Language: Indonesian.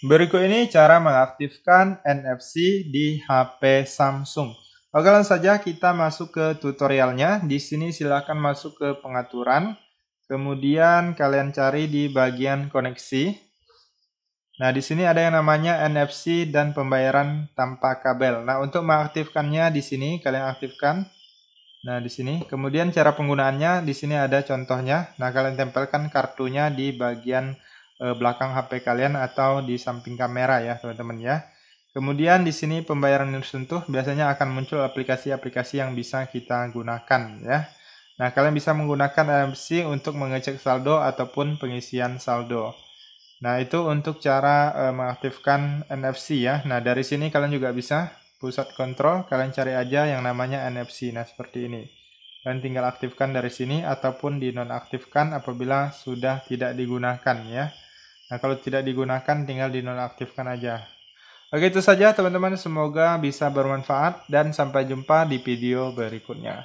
Berikut ini cara mengaktifkan NFC di HP Samsung. Oke langsung saja kita masuk ke tutorialnya. Di sini silahkan masuk ke pengaturan. Kemudian kalian cari di bagian koneksi. Nah di sini ada yang namanya NFC dan pembayaran tanpa kabel. Nah untuk mengaktifkannya di sini kalian aktifkan. Nah di sini. Kemudian cara penggunaannya di sini ada contohnya. Nah kalian tempelkan kartunya di bagian Eh, belakang HP kalian atau di samping kamera ya teman-teman ya. Kemudian di sini pembayaran tersentuh biasanya akan muncul aplikasi-aplikasi yang bisa kita gunakan ya. Nah, kalian bisa menggunakan NFC untuk mengecek saldo ataupun pengisian saldo. Nah, itu untuk cara e, mengaktifkan NFC ya. Nah, dari sini kalian juga bisa pusat kontrol, kalian cari aja yang namanya NFC. Nah, seperti ini. Kalian tinggal aktifkan dari sini ataupun dinonaktifkan apabila sudah tidak digunakan ya. Nah, kalau tidak digunakan tinggal dinonaktifkan aja. Oke, itu saja teman-teman. Semoga bisa bermanfaat dan sampai jumpa di video berikutnya.